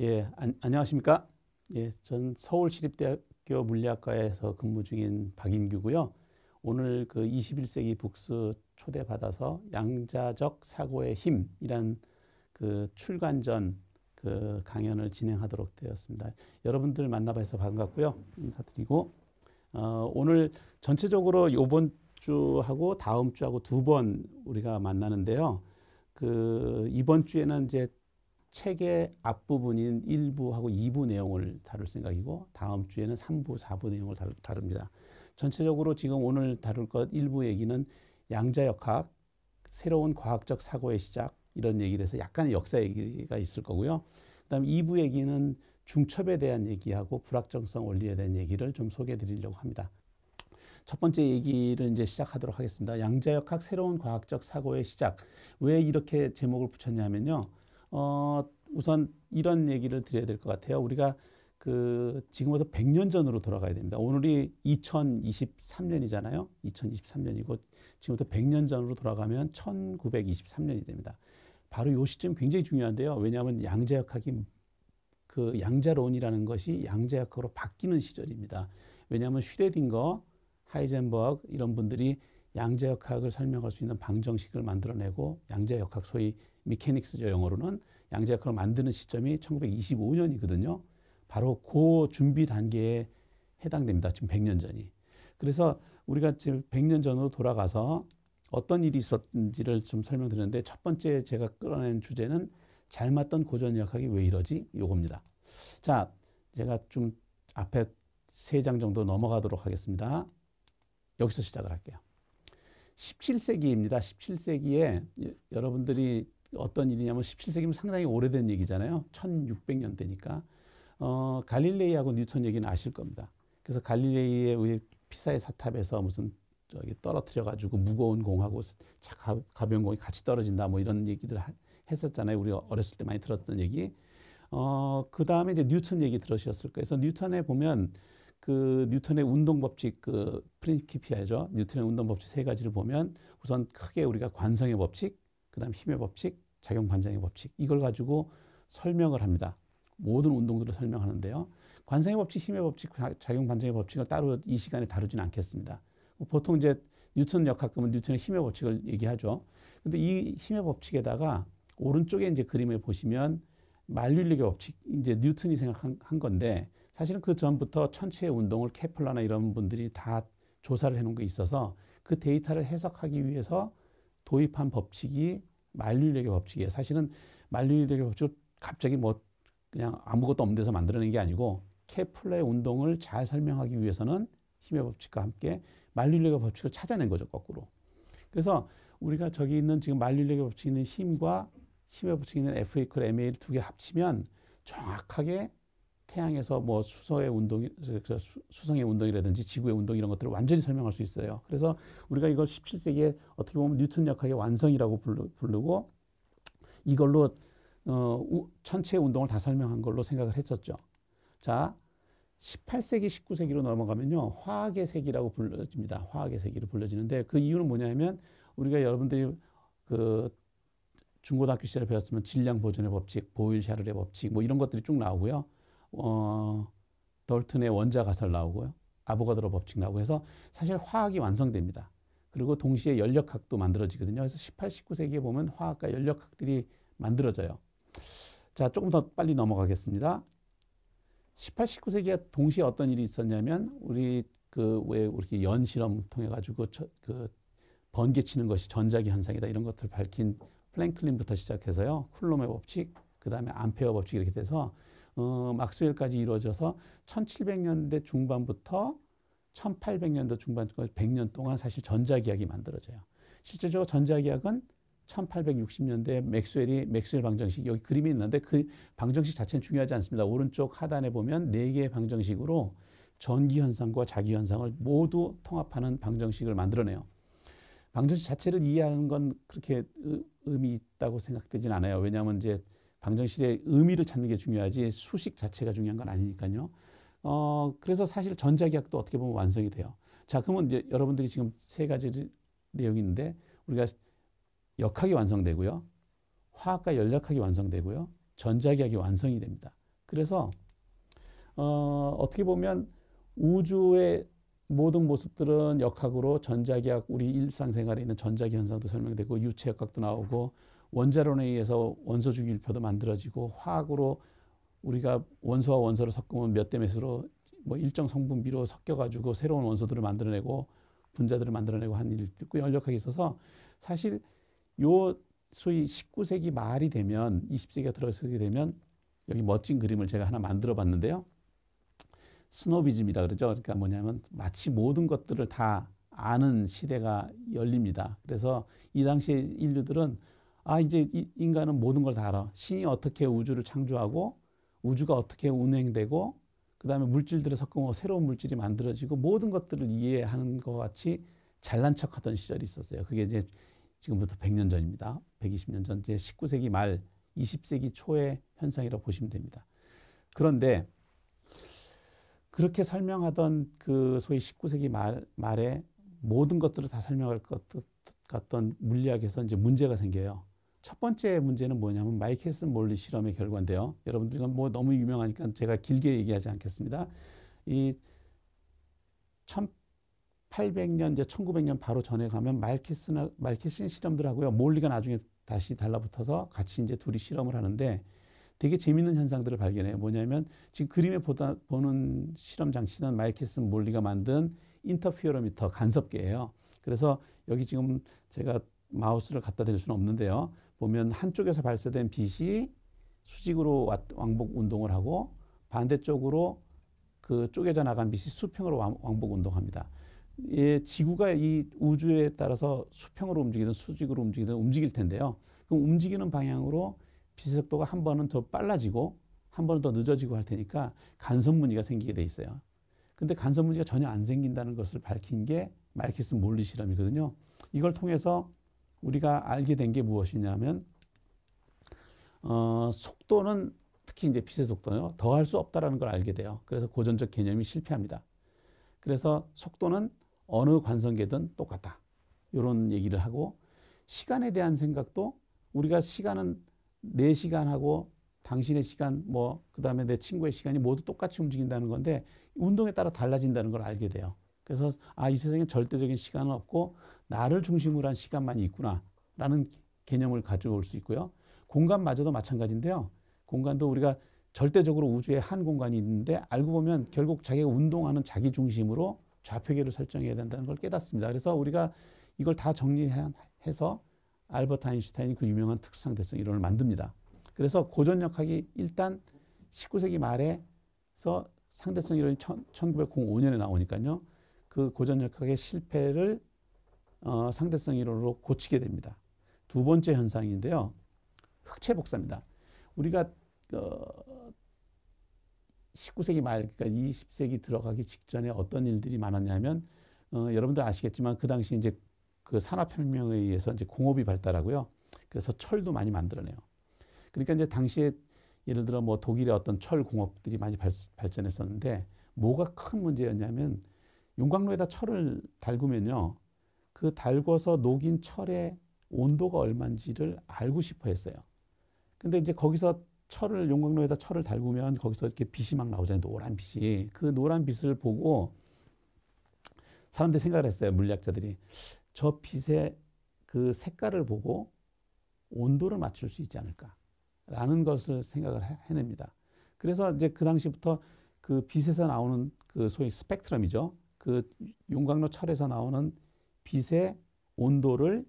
예, 안, 안녕하십니까? 예, 전 서울시립대학교 물리학과에서 근무 중인 박인규고요. 오늘 그 21세기 북스 초대받아서 양자적 사고의 힘이란 그 출간전 그 강연을 진행하도록 되었습니다. 여러분들 만나봐서 반갑고요. 인사드리고 어, 오늘 전체적으로 요번 주하고 다음 주하고 두 번 우리가 만나는데요. 그 이번 주에는 이제 책의 앞부분인 1부하고 2부 내용을 다룰 생각이고 다음 주에는 3부, 4부 내용을 다룹니다. 전체적으로 지금 오늘 다룰 것 1부 얘기는 양자역학, 새로운 과학적 사고의 시작 이런 얘기를 해서 약간의 역사 얘기가 있을 거고요. 그다음 2부 얘기는 중첩에 대한 얘기하고 불확정성 원리에 대한 얘기를 좀 소개해 드리려고 합니다. 첫 번째 얘기를 이제 시작하도록 하겠습니다. 양자역학 새로운 과학적 사고의 시작. 왜 이렇게 제목을 붙였냐면요. 어, 우선 이런 얘기를 드려야 될 것 같아요. 우리가 그 지금부터 100년 전으로 돌아가야 됩니다. 오늘이 2023년이잖아요. 2023년이고 지금부터 100년 전으로 돌아가면 1923년이 됩니다. 바로 요 시점 굉장히 중요한데요. 왜냐하면 양자역학이 그 양자론이라는 것이 양자역학으로 바뀌는 시절입니다. 왜냐하면 슈레딩거, 하이젠버그 이런 분들이 양자역학을 설명할 수 있는 방정식을 만들어내고 양자역학 소위 미케닉스죠 영어로는 양자역학을 만드는 시점이 1925년이거든요. 바로 그 준비 단계에 해당됩니다. 지금 100년 전이. 그래서 우리가 지금 100년 전으로 돌아가서 어떤 일이 있었는지를 좀 설명드렸는데 첫 번째 제가 끌어낸 주제는 잘 맞던 고전역학이 왜 이러지? 요겁니다. 자, 제가 좀 앞에 세 장 정도 넘어가도록 하겠습니다. 여기서 시작을 할게요. 17세기입니다. 17세기에 여러분들이 어떤 일이냐면 17세기면 상당히 오래된 얘기잖아요. 1600년대니까. 어, 갈릴레이하고 뉴턴 얘기는 아실 겁니다. 그래서 갈릴레이에 의해 피사의 사탑에서 무슨 저기 떨어뜨려 가지고 무거운 공하고 가, 가벼운 공이 같이 떨어진다 뭐 이런 얘기들 하, 했었잖아요. 우리가 어렸을 때 많이 들었던 얘기. 어, 그다음에 이제 뉴턴 얘기 들으셨을 거예요. 그래서 뉴턴에 보면 그 뉴턴의 운동 법칙 그 프린키피아죠. 뉴턴의 운동 법칙 세 가지를 보면 우선 크게 우리가 관성의 법칙, 그다음 힘의 법칙, 작용 반장의 법칙 이걸 가지고 설명을 합니다. 모든 운동들을 설명하는데요. 관상의 법칙, 힘의 법칙, 작용 반작의 법칙을 따로 이 시간에 다루진 않겠습니다. 뭐 보통 이제 뉴턴 역학금은 뉴턴의 힘의 법칙을 얘기하죠. 근데 이 힘의 법칙에다가 오른쪽에 이제 그림을 보시면 만류인력의 법칙, 이제 뉴턴이 생각한 건데 사실은 그 전부터 천체의 운동을 케플러나 이런 분들이 다 조사를 해놓은 게 있어서 그 데이터를 해석하기 위해서 도입한 법칙이 만류력의 법칙이에요. 사실은 만류력의 법칙을 갑자기 뭐 그냥 아무것도 없는 데서 만들어낸 게 아니고 케플러의 운동을 잘 설명하기 위해서는 힘의 법칙과 함께 만류력의 법칙을 찾아낸 거죠, 거꾸로. 그래서 우리가 저기 있는 지금 만류력의 법칙이 있는 힘과 힘의 법칙이 있는 FA클 MA를 두 개 합치면 정확하게 태양에서 뭐 수소의 운동, 그 수성의 운동이라든지 지구의 운동 이런 것들을 완전히 설명할 수 있어요. 그래서 우리가 이걸 17세기에 어떻게 보면 뉴턴 역학의 완성이라고 부르고 이걸로 어, 천체의 운동을 다 설명한 걸로 생각을 했었죠. 자, 18세기, 19세기로 넘어가면요. 화학의 세기라고 불러집니다. 화학의 세기로 불러지는데 그 이유는 뭐냐면 우리가 여러분들이 그 중고등학교 시절에 배웠으면 질량 보존의 법칙, 보일 샤르의 법칙 뭐 이런 것들이 쭉 나오고요. 어, 덜튼의 원자 가설 나오고요. 아보가드로 법칙 나오고 해서 사실 화학이 완성됩니다. 그리고 동시에 연력학도 만들어지거든요. 그래서 18, 19세기에 보면 화학과 연력학들이 만들어져요. 자, 조금 더 빨리 넘어가겠습니다. 18, 19세기에 동시에 어떤 일이 있었냐면 우리 그 왜 우리 연 실험 통해 가지고 그 번개 치는 것이 전자기 현상이다 이런 것들을 밝힌 플랭클린부터 시작해서요. 쿨롬의 법칙, 그다음에 암페어 법칙 이렇게 돼서 어, 막스웰까지 이루어져서 1700년대 중반부터 1800년대 중반까지 100년 동안 사실 전자기학이 만들어져요. 실제적으로 전자기학은 1860년대 맥스웰이 맥스웰 방정식 여기 그림이 있는데 그 방정식 자체는 중요하지 않습니다. 오른쪽 하단에 보면 네 개의 방정식으로 전기 현상과 자기 현상을 모두 통합하는 방정식을 만들어내요. 방정식 자체를 이해하는 건 그렇게 의미 있다고 생각되진 않아요. 왜냐하면 이제 방정식의 의미를 찾는 게 중요하지 수식 자체가 중요한 건 아니니까요. 어, 그래서 사실 전자기학도 어떻게 보면 완성이 돼요. 자, 그러면 이제 여러분들이 지금 세 가지 내용이 있는데 우리가 역학이 완성되고요. 화학과 연력학이 완성되고요. 전자기학이 완성이 됩니다. 그래서 어, 어떻게 보면 우주의 모든 모습들은 역학으로 전자기학 우리 일상생활에 있는 전자기 현상도 설명되고 유체 역학도 나오고 원자론에 의해서 원소 중일표도 만들어지고 화학으로 우리가 원소와 원소를 섞으면 몇 대 몇으로 뭐 일정 성분비로 섞여가지고 새로운 원소들을 만들어내고 분자들을 만들어내고 한 일이 있고 연력학에 있어서 사실 요 소위 19세기 말이 되면 20세기가 들어서게 되면 여기 멋진 그림을 제가 하나 만들어 봤는데요. 스노비즘이라 그러죠. 그러니까 뭐냐면 마치 모든 것들을 다 아는 시대가 열립니다. 그래서 이 당시에 인류들은 아 이제 인간은 모든 걸 다 알아. 신이 어떻게 우주를 창조하고 우주가 어떻게 운행되고 그 다음에 물질들을 섞으 새로운 물질이 만들어지고 모든 것들을 이해하는 것 같이 잘난 척하던 시절이 있었어요. 그게 이제 지금부터 100년 전입니다. 120년 전, 이제 19세기 말, 20세기 초의 현상이라고 보시면 됩니다. 그런데 그렇게 설명하던 그 소위 19세기 말, 말에 모든 것들을 다 설명할 것 같던 물리학에서 이제 문제가 생겨요. 첫 번째 문제는 뭐냐면 마이케스 몰리 실험의 결과인데요. 여러분들 이뭐 너무 유명하니까 제가 길게 얘기하지 않겠습니다. 이 1800년 이제 1900년 바로 전에 가면 말키스나 말키슨 실험들하고요. 몰리가 나중에 다시 달라붙어서 같이 이제 둘이 실험을 하는데 되게 재밌는 현상들을 발견해요. 뭐냐면 지금 그림에 보다, 보는 실험 장치는 마이키슨 몰리가 만든 인터피어로미터 간섭계예요. 그래서 여기 지금 제가 마우스를 갖다 댈 수는 없는데요. 보면 한쪽에서 발사된 빛이 수직으로 왕복 운동을 하고 반대쪽으로 그 쪼개져 나간 빛이 수평으로 왕복 운동합니다. 예, 지구가 이 우주에 따라서 수평으로 움직이든 수직으로 움직이든 움직일 텐데요. 그럼 움직이는 방향으로 빛의 속도가 한 번은 더 빨라지고 한 번은 더 늦어지고 할 테니까 간섭 무늬가 생기게 돼 있어요. 근데 간섭 무늬가 전혀 안 생긴다는 것을 밝힌 게 말키스 몰리 실험이거든요. 이걸 통해서 우리가 알게 된 게 무엇이냐면 어, 속도는 특히 이제 빛의 속도요 더할 수 없다라는 걸 알게 돼요. 그래서 고전적 개념이 실패합니다. 그래서 속도는 어느 관성계든 똑같다. 이런 얘기를 하고 시간에 대한 생각도 우리가 시간은 내 시간하고 당신의 시간 뭐 그다음에 내 친구의 시간이 모두 똑같이 움직인다는 건데 운동에 따라 달라진다는 걸 알게 돼요. 그래서 아 이 세상에 절대적인 시간은 없고 나를 중심으로 한 시간만이 있구나라는 개념을 가져올 수 있고요. 공간마저도 마찬가지인데요. 공간도 우리가 절대적으로 우주에 한 공간이 있는데 알고 보면 결국 자기가 운동하는 자기 중심으로 좌표계를 설정해야 된다는 걸 깨닫습니다. 그래서 우리가 이걸 다 정리해서 알버트 아인슈타인이 그 유명한 특수상대성 이론을 만듭니다. 그래서 고전역학이 일단 19세기 말에서 상대성 이론이 1905년에 나오니까요. 그 고전역학의 실패를 어, 상대성 이론으로 고치게 됩니다. 두 번째 현상인데요. 흑체 복사입니다. 우리가 어, 19세기 말 그러니까 20세기 들어가기 직전에 어떤 일들이 많았냐면 어, 여러분들 아시겠지만 그 당시 이제 그 산업혁명에 의해서 이제 공업이 발달하고요. 그래서 철도 많이 만들어내요. 그러니까 이제 당시에 예를 들어 뭐 독일의 어떤 철 공업들이 많이 발, 발전했었는데 뭐가 큰 문제였냐면 용광로에다 철을 달구면요. 그 달궈서 녹인 철의 온도가 얼마인지를 알고 싶어 했어요. 근데 이제 거기서 철을 용광로에다 철을 달구면 거기서 이렇게 빛이 막 나오잖아요. 노란 빛이. 그 노란 빛을 보고 사람들이 생각을 했어요. 물리학자들이. 저 빛의 그 색깔을 보고 온도를 맞출 수 있지 않을까라는 것을 생각을 해냅니다. 그래서 이제 그 당시부터 그 빛에서 나오는 그 소위 스펙트럼이죠. 그 용광로 철에서 나오는 빛의 온도를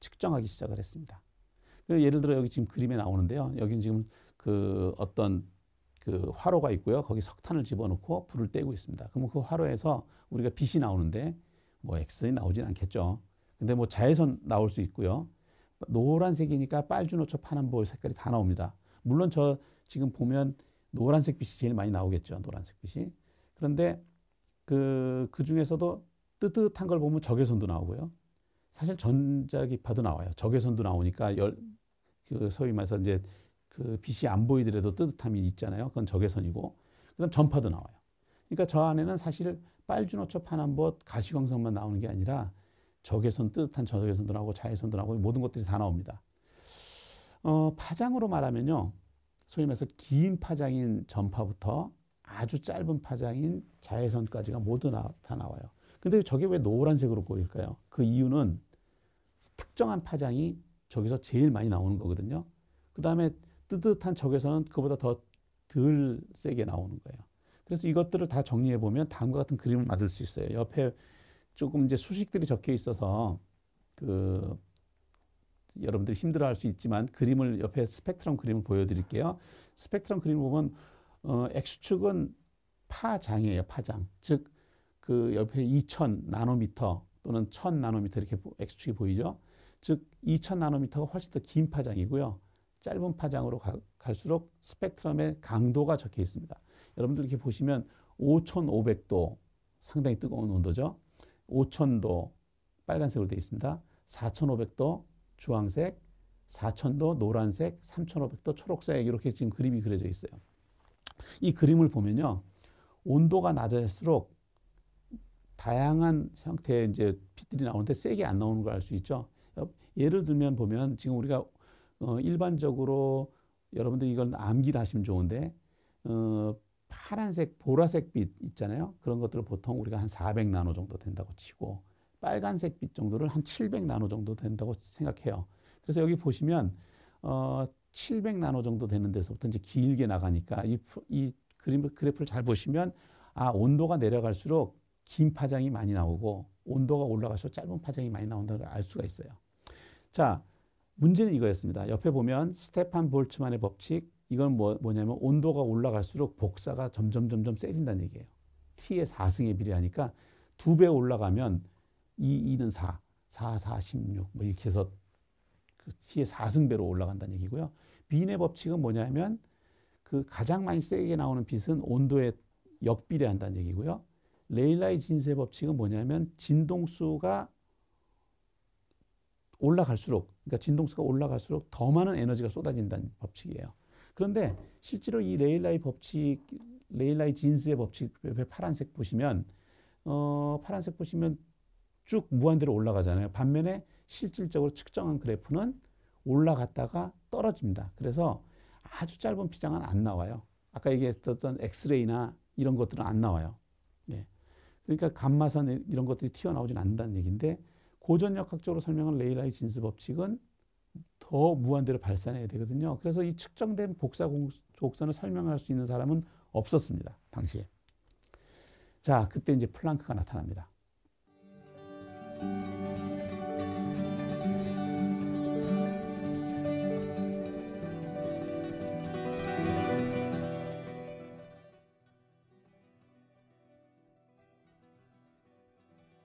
측정하기 시작을 했습니다. 그 예를 들어 여기 지금 그림에 나오는데요. 여기는 지금 그 어떤 그 화로가 있고요. 거기 석탄을 집어넣고 불을 떼고 있습니다. 그러면 그 화로에서 우리가 빛이 나오는데 뭐 X는 나오진 않겠죠. 근데 뭐 자외선 나올 수 있고요. 노란색이니까 빨주노초 파남보 색깔이 다 나옵니다. 물론 저 지금 보면 노란색 빛이 제일 많이 나오겠죠. 노란색 빛이. 그런데 그, 그 중에서도 뜨뜻한 걸 보면 적외선도 나오고요. 사실 전자기파도 나와요. 적외선도 나오니까 열, 그 소위 말해서 이제 그 빛이 안 보이더라도 뜨뜻함이 있잖아요. 그건 적외선이고. 그다음 전파도 나와요. 그러니까 저 안에는 사실 빨주노초 파남보 가시광선만 나오는 게 아니라 적외선 뜨뜻한 저외선도 나오고 자외선도 나오고 모든 것들이 다 나옵니다. 어, 파장으로 말하면요. 소위 말해서 긴 파장인 전파부터 아주 짧은 파장인 자외선까지가 모두 나, 다 나와요. 근데 저게 왜 노란색으로 보일까요? 그 이유는 특정한 파장이 저기서 제일 많이 나오는 거거든요. 그 다음에 뜨뜻한 적에서는 그보다 더 덜 세게 나오는 거예요. 그래서 이것들을 다 정리해 보면 다음과 같은 그림을 만들 수 있어요. 옆에 조금 이제 수식들이 적혀 있어서 그 여러분들이 힘들어할 수 있지만 그림을 옆에 스펙트럼 그림을 보여드릴게요. 스펙트럼 그림 을 보면 어, x축은 파장이에요. 파장. 즉그 옆에 2000 나노미터 또는 1000 나노미터 이렇게 X축이 보이죠. 즉2000 나노미터가 훨씬 더 긴 파장이고요. 짧은 파장으로 가, 갈수록 스펙트럼의 강도가 적혀 있습니다. 여러분들 이렇게 보시면 5500도 상당히 뜨거운 온도죠. 5000도 빨간색으로 되어 있습니다. 4500도 주황색, 4000도 노란색, 3500도 초록색 이렇게 지금 그림이 그려져 있어요. 이 그림을 보면요. 온도가 낮아질수록 다양한 형태의 이제 빛들이 나오는데 세게 안 나오는 걸 알 수 있죠. 예를 들면 보면 지금 우리가 어 일반적으로 여러분들 이건 암기 하시면 좋은데 어 파란색, 보라색 빛 있잖아요. 그런 것들을 보통 우리가 한 400나노 정도 된다고 치고 빨간색 빛 정도를 한 700나노 정도 된다고 생각해요. 그래서 여기 보시면 어 700나노 정도 되는 데서부터 이제 길게 나가니까 이, 이 그림 그래프를 잘 보시면 아 온도가 내려갈수록 긴 파장이 많이 나오고 온도가 올라가서 짧은 파장이 많이 나온다는 걸 알 수가 있어요. 자, 문제는 이거였습니다. 옆에 보면 스테판 볼츠만의 법칙. 이건 뭐, 뭐냐면 온도가 올라갈수록 복사가 점점 점점 세진다는 얘기예요. T의 4승에 비례하니까 두 배 올라가면 2, 2는 4, 4, 4, 16. 뭐 이렇게 해서 그 T의 4승배로 올라간다는 얘기고요. 빈의 법칙은 뭐냐면 그 가장 많이 세게 나오는 빛은 온도에 역비례한다는 얘기고요. 레일라이 진세 법칙은 뭐냐면 진동수가 올라갈수록 그러니까 진동수가 올라갈수록 더 많은 에너지가 쏟아진다는 법칙이에요. 그런데 실제로 이레일라이 법칙, 레일라이 진스의 법칙 옆에 파란색 보시면 어, 파란색 보시면 쭉 무한대로 올라가잖아요. 반면에 실질적으로 측정한 그래프는 올라갔다가 떨어집니다. 그래서 아주 짧은 피장은 안 나와요. 아까 얘기했던 엑스레이나 이런 것들은 안 나와요. 그러니까 감마산 이런 것들이 튀어나오진 않는다는 얘기인데 고전역학적으로 설명한 레이라이 진수 법칙은 더 무한대로 발산해야 되거든요. 그래서 이 측정된 복사 곡선을 설명할 수 있는 사람은 없었습니다. 당시에. 자, 그때 이제 플랑크가 나타납니다.